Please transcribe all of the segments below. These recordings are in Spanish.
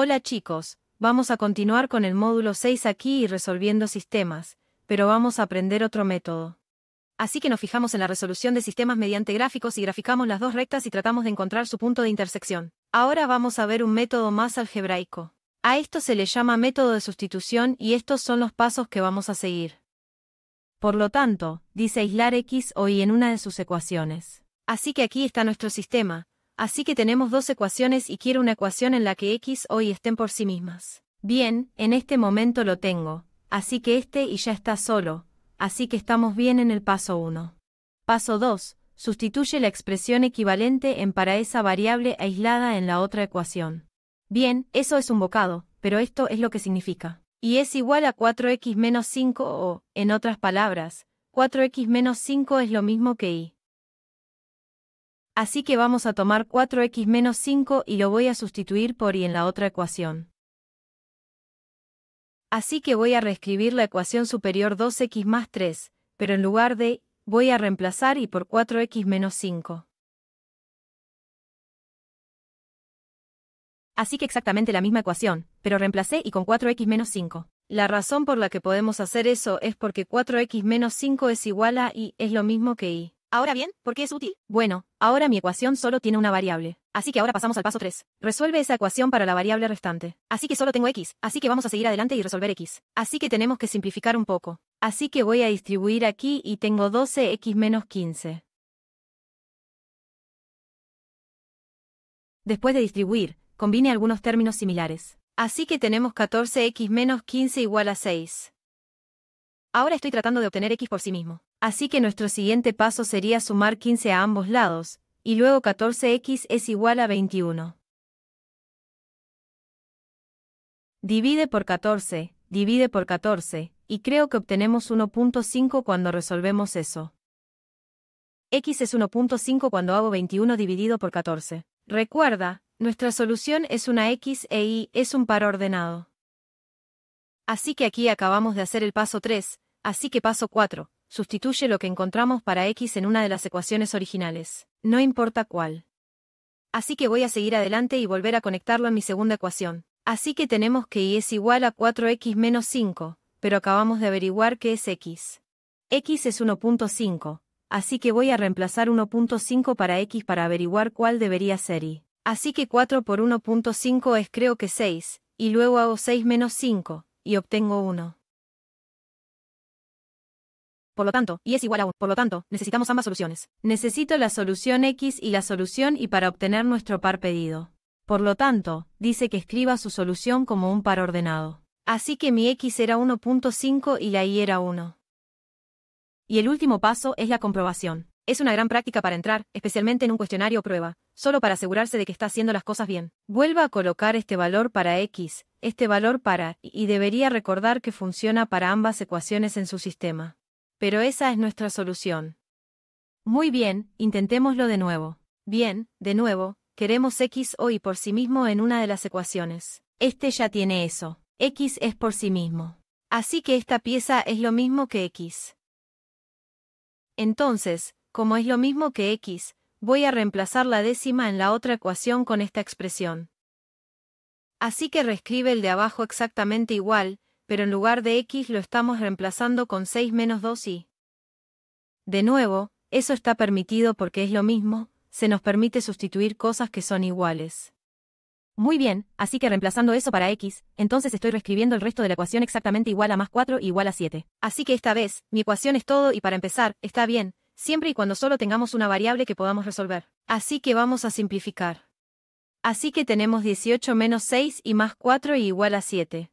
Hola chicos, vamos a continuar con el módulo 6 aquí y resolviendo sistemas, pero vamos a aprender otro método. Así que nos fijamos en la resolución de sistemas mediante gráficos y graficamos las dos rectas y tratamos de encontrar su punto de intersección. Ahora vamos a ver un método más algebraico. A esto se le llama método de sustitución y estos son los pasos que vamos a seguir. Por lo tanto, dice aislar x o y en una de sus ecuaciones. Así que aquí está nuestro sistema, Así que tenemos dos ecuaciones y quiero una ecuación en la que x o y estén por sí mismas. Bien, en este momento lo tengo, así que este y ya está solo, así que estamos bien en el paso 1. Paso 2. Sustituye la expresión equivalente en para esa variable aislada en la otra ecuación. Bien, eso es un bocado, pero esto es lo que significa. Y es igual a 4x menos 5 o, en otras palabras, 4x menos 5 es lo mismo que y. Así que vamos a tomar 4x menos 5 y lo voy a sustituir por y en la otra ecuación. Así que voy a reescribir la ecuación superior 2x más 3, pero en lugar de, voy a reemplazar y por 4x menos 5. Así que exactamente la misma ecuación, pero reemplacé y con 4x menos 5. La razón por la que podemos hacer eso es porque 4x menos 5 es igual a y es lo mismo que y. Ahora bien, ¿por qué es útil? Bueno, ahora mi ecuación solo tiene una variable. Así que ahora pasamos al paso 3. Resuelve esa ecuación para la variable restante. Así que solo tengo x, así que vamos a seguir adelante y resolver x. Así que tenemos que simplificar un poco. Así que voy a distribuir aquí y tengo 12x menos 15. Después de distribuir, combine algunos términos similares. Así que tenemos 14x menos 15 igual a 6. Ahora estoy tratando de obtener x por sí mismo. Así que nuestro siguiente paso sería sumar 15 a ambos lados, y luego 14x es igual a 21. Divide por 14, divide por 14, y creo que obtenemos 1.5 cuando resolvemos eso. x es 1.5 cuando hago 21 dividido por 14. Recuerda, nuestra solución es una x e y es un par ordenado. Así que aquí acabamos de hacer el paso 3, así que paso 4, sustituye lo que encontramos para x en una de las ecuaciones originales, no importa cuál. Así que voy a seguir adelante y volver a conectarlo en mi segunda ecuación. Así que tenemos que y es igual a 4x menos 5, pero acabamos de averiguar qué es x. x es 1.5, así que voy a reemplazar 1.5 para x para averiguar cuál debería ser y. Así que 4 por 1.5 es creo que 6, y luego hago 6 menos 5, y obtengo 1 por lo tanto, y es igual a por lo tanto, necesitamos ambas soluciones. Necesito la solución x y la solución y para obtener nuestro par pedido. Por lo tanto, dice que escriba su solución como un par ordenado. Así que mi x era 1.5 y la y era 1. Y el último paso es la comprobación. Es una gran práctica para entrar, especialmente en un cuestionario o prueba, solo para asegurarse de que está haciendo las cosas bien. Vuelva a colocar este valor para x, este valor para, y debería recordar que funciona para ambas ecuaciones en su sistema. Pero esa es nuestra solución. Muy bien, intentémoslo de nuevo. Bien, de nuevo, queremos x o y por sí mismo en una de las ecuaciones. Este ya tiene eso. x es por sí mismo. Así que esta pieza es lo mismo que x. Entonces, como es lo mismo que x, voy a reemplazar la décima en la otra ecuación con esta expresión. Así que reescribe el de abajo exactamente igual, pero en lugar de x lo estamos reemplazando con 6 menos 2y. De nuevo, eso está permitido porque es lo mismo, se nos permite sustituir cosas que son iguales. Muy bien, así que reemplazando eso para x, entonces estoy reescribiendo el resto de la ecuación exactamente igual a más 4 igual a 7. Así que esta vez, mi ecuación es todo y para empezar, está bien, siempre y cuando solo tengamos una variable que podamos resolver. Así que vamos a simplificar. Así que tenemos 18 menos 6 y más 4 igual a 7.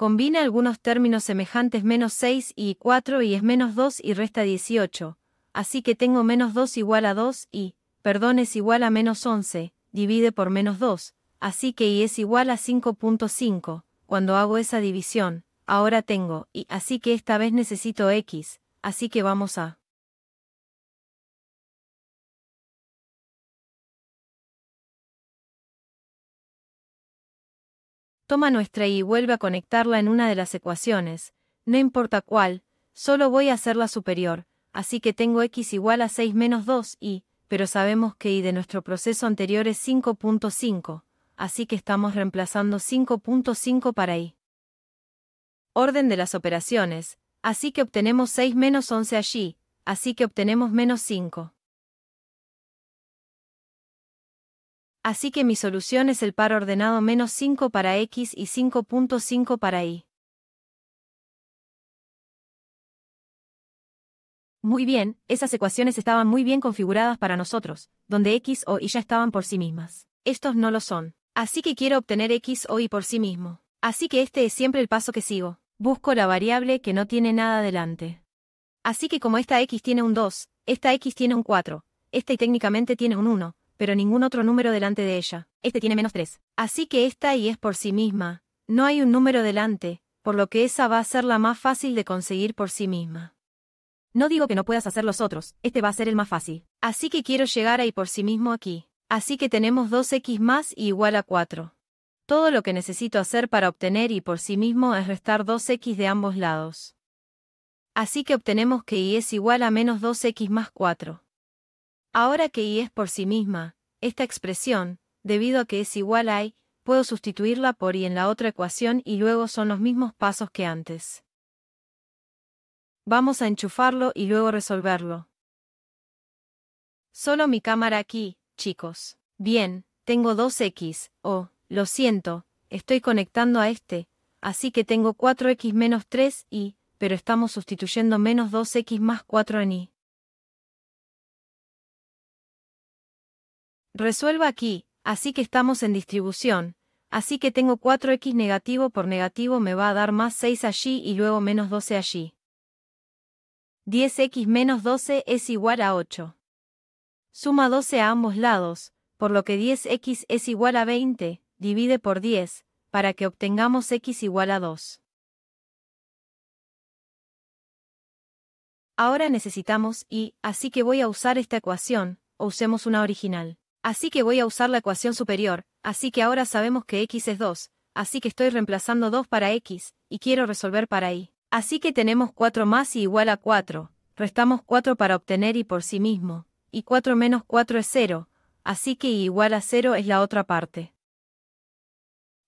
Combina algunos términos semejantes menos 6 y 4 y es menos 2 y resta 18. Así que tengo menos 2 igual a 2 y, perdón, es igual a menos 11, divide por menos 2. Así que y es igual a 5.5. Cuando hago esa división, ahora tengo y, así que esta vez necesito x, así que vamos a toma nuestra y vuelve a conectarla en una de las ecuaciones, no importa cuál, solo voy a hacerla superior, así que tengo x igual a 6 menos 2 y, pero sabemos que y de nuestro proceso anterior es 5.5, así que estamos reemplazando 5.5 para y. Orden de las operaciones, así que obtenemos 6 menos 11 allí, así que obtenemos menos 5. Así que mi solución es el par ordenado menos 5 para x y 5.5 para y. Muy bien, esas ecuaciones estaban muy bien configuradas para nosotros, donde x o y ya estaban por sí mismas. Estos no lo son. Así que quiero obtener x o y por sí mismo. Así que este es siempre el paso que sigo. Busco la variable que no tiene nada delante. Así que como esta x tiene un 2, esta x tiene un 4, esta y técnicamente tiene un 1, pero ningún otro número delante de ella. Este tiene menos 3. Así que esta y es por sí misma. No hay un número delante, por lo que esa va a ser la más fácil de conseguir por sí misma. No digo que no puedas hacer los otros, este va a ser el más fácil. Así que quiero llegar a Y por sí mismo aquí. Así que tenemos 2x más y igual a 4. Todo lo que necesito hacer para obtener y por sí mismo es restar 2x de ambos lados. Así que obtenemos que y es igual a menos 2x más 4. Ahora que y es por sí misma, esta expresión, debido a que es igual a i, puedo sustituirla por i en la otra ecuación y luego son los mismos pasos que antes. Vamos a enchufarlo y luego resolverlo. Solo mi cámara aquí, chicos. Bien, tengo 2x, o, oh, lo siento, estoy conectando a este, así que tengo 4x menos 3 y, pero estamos sustituyendo menos 2x más 4 en i. Resuelva aquí, así que estamos en distribución, así que tengo 4x negativo por negativo me va a dar más 6 allí y luego menos 12 allí. 10x menos 12 es igual a 8. Suma 12 a ambos lados, por lo que 10x es igual a 20, divide por 10, para que obtengamos x igual a 2. Ahora necesitamos y, así que voy a usar esta ecuación, o usemos una original. Así que voy a usar la ecuación superior, así que ahora sabemos que x es 2, así que estoy reemplazando 2 para x, y quiero resolver para y. Así que tenemos 4 más y igual a 4, restamos 4 para obtener y por sí mismo, y 4 menos 4 es 0, así que y igual a 0 es la otra parte.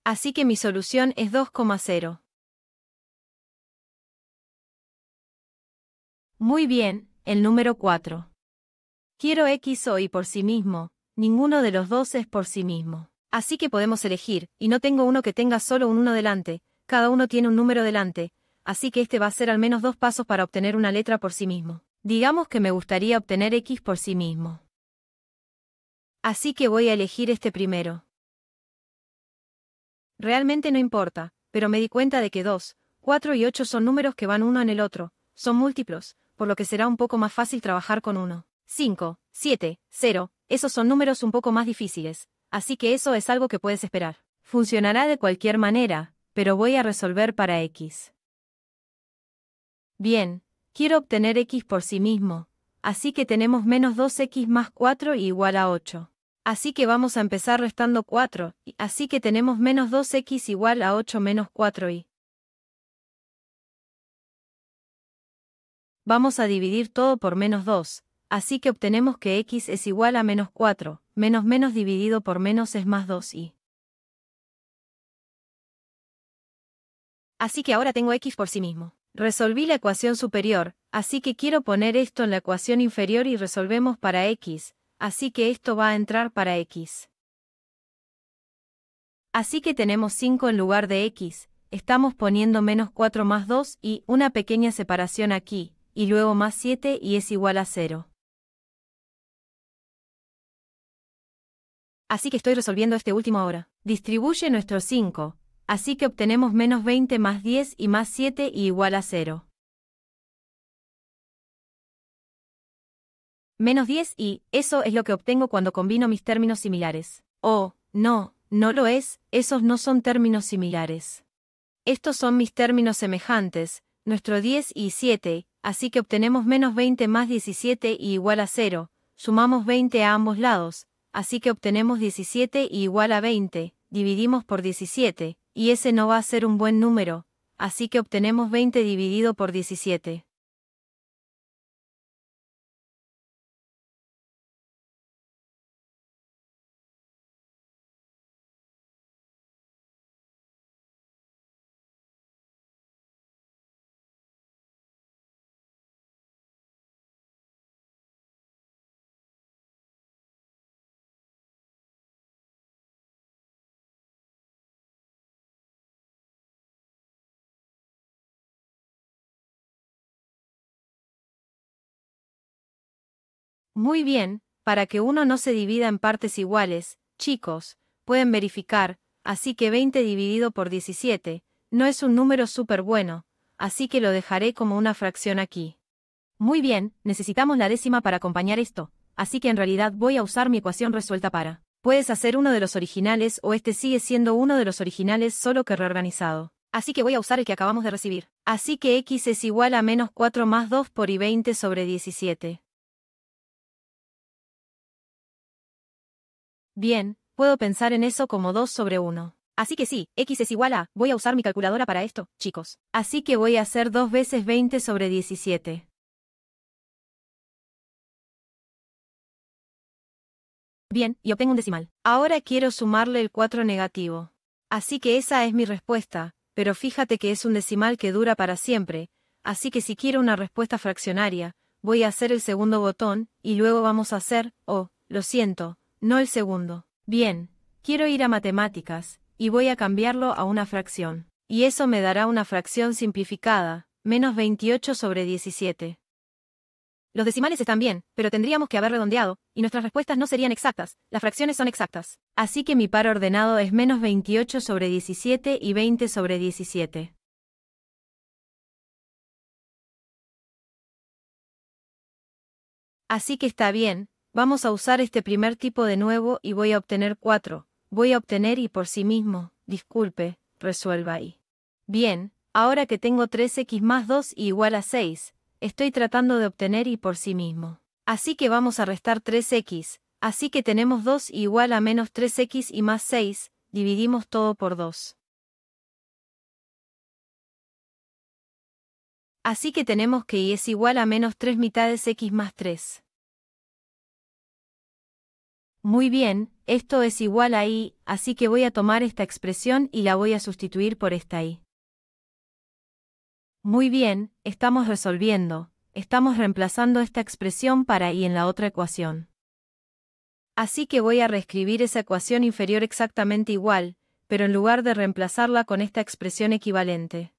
Así que mi solución es 2,0. Muy bien, el número 4. Quiero x o y por sí mismo, Ninguno de los dos es por sí mismo. Así que podemos elegir, y no tengo uno que tenga solo un uno delante, cada uno tiene un número delante, así que este va a ser al menos dos pasos para obtener una letra por sí mismo. Digamos que me gustaría obtener X por sí mismo. Así que voy a elegir este primero. Realmente no importa, pero me di cuenta de que 2, 4 y 8 son números que van uno en el otro, son múltiplos, por lo que será un poco más fácil trabajar con uno. 5, 7, 0, esos son números un poco más difíciles, así que eso es algo que puedes esperar. Funcionará de cualquier manera, pero voy a resolver para x. Bien, quiero obtener x por sí mismo, así que tenemos menos 2x más 4 igual a 8. Así que vamos a empezar restando 4, así que tenemos menos 2x igual a 8 menos 4y. Vamos a dividir todo por menos 2, así que obtenemos que x es igual a menos 4, menos menos dividido por menos es más 2 y... Así que ahora tengo x por sí mismo. Resolví la ecuación superior, así que quiero poner esto en la ecuación inferior y resolvemos para x, así que esto va a entrar para x. Así que tenemos 5 en lugar de x, estamos poniendo menos 4 más 2 y una pequeña separación aquí, y luego más 7 y es igual a 0. así que estoy resolviendo este último ahora. Distribuye nuestro 5, así que obtenemos menos 20 más 10 y más 7 y igual a 0. Menos 10 y, eso es lo que obtengo cuando combino mis términos similares. Oh, no, no lo es, esos no son términos similares. Estos son mis términos semejantes, nuestro 10 y 7, así que obtenemos menos 20 más 17 y igual a 0, sumamos 20 a ambos lados, así que obtenemos 17 igual a 20, dividimos por 17, y ese no va a ser un buen número, así que obtenemos 20 dividido por 17. Muy bien, para que uno no se divida en partes iguales, chicos, pueden verificar, así que 20 dividido por 17, no es un número súper bueno, así que lo dejaré como una fracción aquí. Muy bien, necesitamos la décima para acompañar esto, así que en realidad voy a usar mi ecuación resuelta para. Puedes hacer uno de los originales o este sigue siendo uno de los originales solo que reorganizado. Así que voy a usar el que acabamos de recibir. Así que x es igual a menos 4 más 2 por y 20 sobre 17. Bien, puedo pensar en eso como 2 sobre 1. Así que sí, x es igual a, voy a usar mi calculadora para esto, chicos. Así que voy a hacer 2 veces 20 sobre 17. Bien, y obtengo un decimal. Ahora quiero sumarle el 4 negativo. Así que esa es mi respuesta, pero fíjate que es un decimal que dura para siempre, así que si quiero una respuesta fraccionaria, voy a hacer el segundo botón, y luego vamos a hacer, oh, lo siento, no el segundo. Bien, quiero ir a matemáticas, y voy a cambiarlo a una fracción. Y eso me dará una fracción simplificada, menos 28 sobre 17. Los decimales están bien, pero tendríamos que haber redondeado, y nuestras respuestas no serían exactas, las fracciones son exactas. Así que mi par ordenado es menos 28 sobre 17 y 20 sobre 17. Así que está bien, Vamos a usar este primer tipo de nuevo y voy a obtener 4. Voy a obtener y por sí mismo, disculpe, resuelva y. Bien, ahora que tengo 3x más 2 y igual a 6, estoy tratando de obtener y por sí mismo. Así que vamos a restar 3x, así que tenemos 2 igual a menos 3x y más 6, dividimos todo por 2. Así que tenemos que y es igual a menos 3 mitades x más 3. Muy bien, esto es igual a i, así que voy a tomar esta expresión y la voy a sustituir por esta i. Muy bien, estamos resolviendo, estamos reemplazando esta expresión para i en la otra ecuación. Así que voy a reescribir esa ecuación inferior exactamente igual, pero en lugar de reemplazarla con esta expresión equivalente.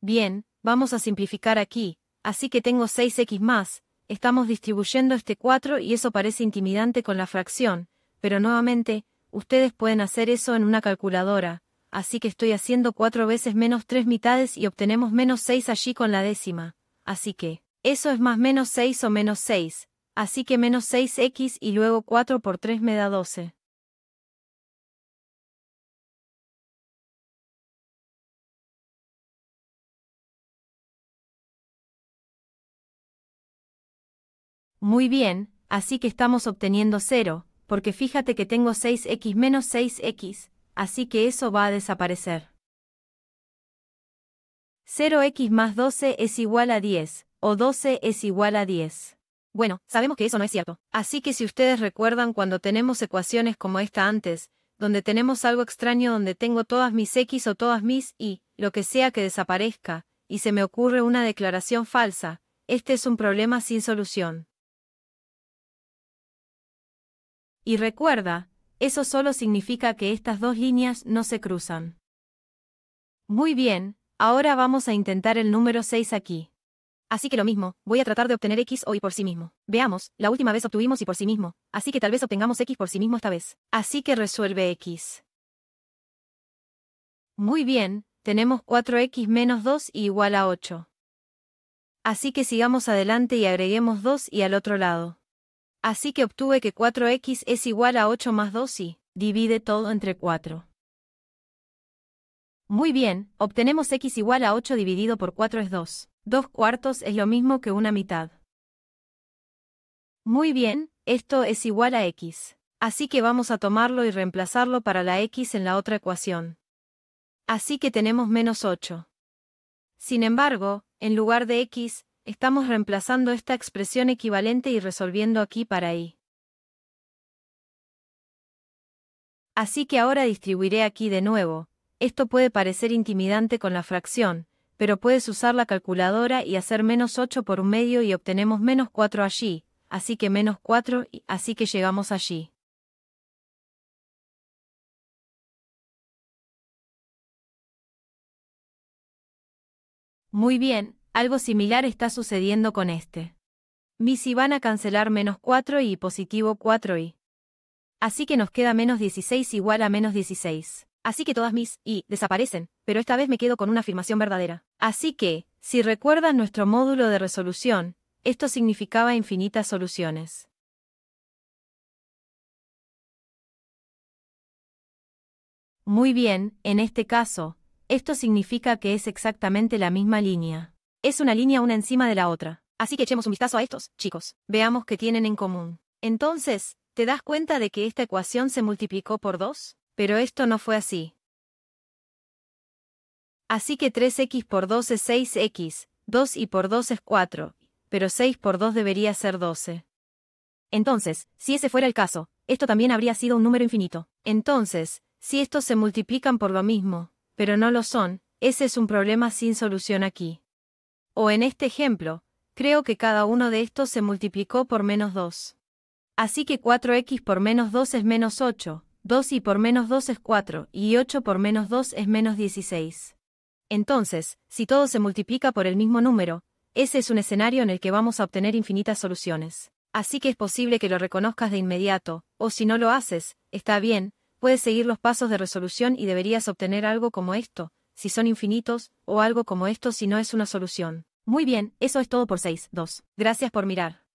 Bien, vamos a simplificar aquí, así que tengo 6x más, estamos distribuyendo este 4 y eso parece intimidante con la fracción, pero nuevamente, ustedes pueden hacer eso en una calculadora, así que estoy haciendo 4 veces menos 3 mitades y obtenemos menos 6 allí con la décima, así que, eso es más menos 6 o menos 6, así que menos 6x y luego 4 por 3 me da 12. Muy bien, así que estamos obteniendo 0, porque fíjate que tengo 6x menos 6x, así que eso va a desaparecer. 0x más 12 es igual a 10, o 12 es igual a 10. Bueno, sabemos que eso no es cierto. Así que si ustedes recuerdan cuando tenemos ecuaciones como esta antes, donde tenemos algo extraño donde tengo todas mis x o todas mis y, lo que sea que desaparezca, y se me ocurre una declaración falsa, este es un problema sin solución. Y recuerda, eso solo significa que estas dos líneas no se cruzan. Muy bien, ahora vamos a intentar el número 6 aquí. Así que lo mismo, voy a tratar de obtener x o y por sí mismo. Veamos, la última vez obtuvimos y por sí mismo, así que tal vez obtengamos x por sí mismo esta vez. Así que resuelve x. Muy bien, tenemos 4x menos 2 igual a 8. Así que sigamos adelante y agreguemos 2 y al otro lado. Así que obtuve que 4x es igual a 8 más 2 y divide todo entre 4. Muy bien, obtenemos x igual a 8 dividido por 4 es 2. 2 cuartos es lo mismo que una mitad. Muy bien, esto es igual a x. Así que vamos a tomarlo y reemplazarlo para la x en la otra ecuación. Así que tenemos menos 8. Sin embargo, en lugar de x, estamos reemplazando esta expresión equivalente y resolviendo aquí para ahí. Así que ahora distribuiré aquí de nuevo. Esto puede parecer intimidante con la fracción, pero puedes usar la calculadora y hacer menos 8 por un medio y obtenemos menos 4 allí, así que menos 4, y así que llegamos allí. Muy bien, algo similar está sucediendo con este. Mis y van a cancelar menos 4 y positivo 4 y. Así que nos queda menos 16 igual a menos 16. Así que todas mis i desaparecen, pero esta vez me quedo con una afirmación verdadera. Así que, si recuerdan nuestro módulo de resolución, esto significaba infinitas soluciones. Muy bien, en este caso, esto significa que es exactamente la misma línea. Es una línea una encima de la otra. Así que echemos un vistazo a estos, chicos. Veamos qué tienen en común. Entonces, ¿te das cuenta de que esta ecuación se multiplicó por 2? Pero esto no fue así. Así que 3x por 2 es 6x, 2 y por 2 es 4, pero 6 por 2 debería ser 12. Entonces, si ese fuera el caso, esto también habría sido un número infinito. Entonces, si estos se multiplican por lo mismo, pero no lo son, ese es un problema sin solución aquí o en este ejemplo, creo que cada uno de estos se multiplicó por menos 2. Así que 4x por menos 2 es menos 8, 2y por menos 2 es 4, y 8 por menos 2 es menos 16. Entonces, si todo se multiplica por el mismo número, ese es un escenario en el que vamos a obtener infinitas soluciones. Así que es posible que lo reconozcas de inmediato, o si no lo haces, está bien, puedes seguir los pasos de resolución y deberías obtener algo como esto, si son infinitos, o algo como esto si no es una solución. Muy bien, eso es todo por 6.2. Gracias por mirar.